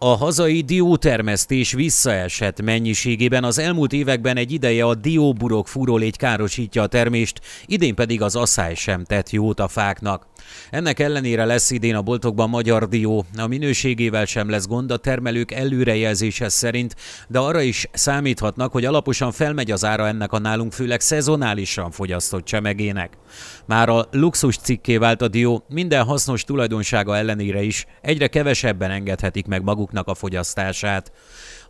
A hazai diótermesztés visszaesett mennyiségében, az elmúlt években egy ideje a dióburok fúrólégy károsítja a termést, idén pedig az asszály sem tett jót a fáknak. Ennek ellenére lesz idén a boltokban magyar dió. A minőségével sem lesz gond a termelők előrejelzése szerint, de arra is számíthatnak, hogy alaposan felmegy az ára ennek a nálunk főleg szezonálisan fogyasztott csemegének. Már a luxus cikké vált a dió, minden hasznos tulajdonsága ellenére is egyre kevesebben engedhetik meg maguknak a fogyasztását.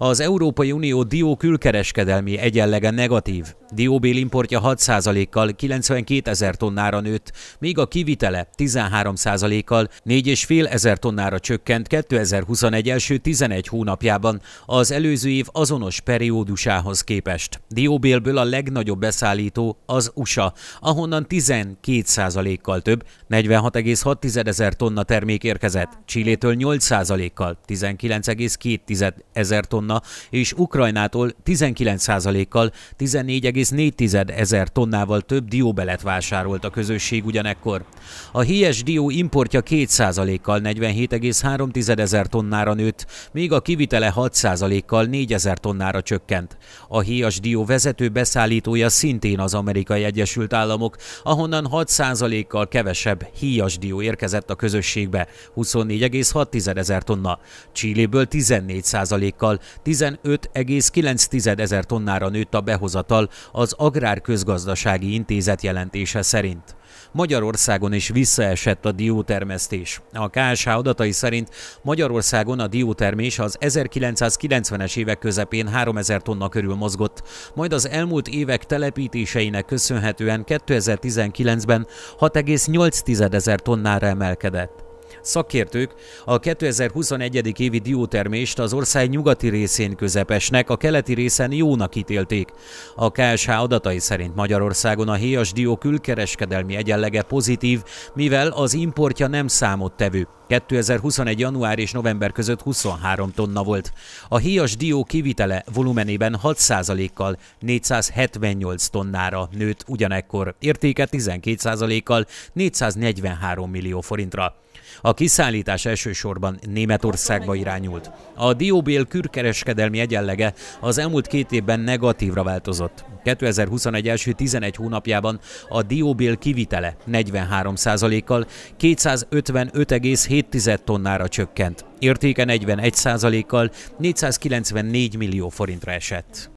Az Európai Unió dió külkereskedelmi egyenlege negatív. Dióbél importja 6%-kal 92 ezer tonnára nőtt, míg a kivitele 13%-kal 4,5 ezer tonnára csökkent 2021 első 11 hónapjában az előző év azonos periódusához képest. Dióbélből a legnagyobb beszállító az USA, ahonnan 12%-kal több, 46,6 ezer tonna termék érkezett, Csillétől 8%-kal 19,2 ezer tonna, és Ukrajnától 19%-kal 14,4 ezer tonnával több dióbelet vásárolt a közösség ugyanekkor. A híjes dió importja 2%-kal 47,3 ezer tonnára nőtt, még a kivitele 6%-kal 4 ezer tonnára csökkent. A híjas dió vezető beszállítója szintén az Amerikai Egyesült Államok, ahonnan 6%-kal kevesebb híjas dió érkezett a közösségbe, 24,6 ezer tonna. Csilléből 14%-kal 15,9 ezer tonnára nőtt a behozatal az Agrárközgazdasági Intézet jelentése szerint. Magyarországon is visszaesett a diótermesztés. A KSH adatai szerint Magyarországon a diótermés az 1990-es évek közepén 3000 tonna körül mozgott, majd az elmúlt évek telepítéseinek köszönhetően 2019-ben 6,8 ezer tonnára emelkedett. Szakértők a 2021. évi diótermést az ország nyugati részén közepesnek, a keleti részen jónak ítélték. A KSH adatai szerint Magyarországon a héjas dió külkereskedelmi egyenlege pozitív, mivel az importja nem számottevő. 2021. január és november között 23 tonna volt. A híjas dió kivitele volumenében 6%-kal 478 tonnára nőtt ugyanekkor, értéke 12%-kal 443 millió forintra. A kiszállítás elsősorban Németországba irányult. A dióbél kürkereskedelmi egyenlege az elmúlt két évben negatívra változott. 2021 első 11 hónapjában a dióbél kivitele 43%-kal 255,7 tonnára csökkent. Értéke 41%-kal 494 millió forintra esett.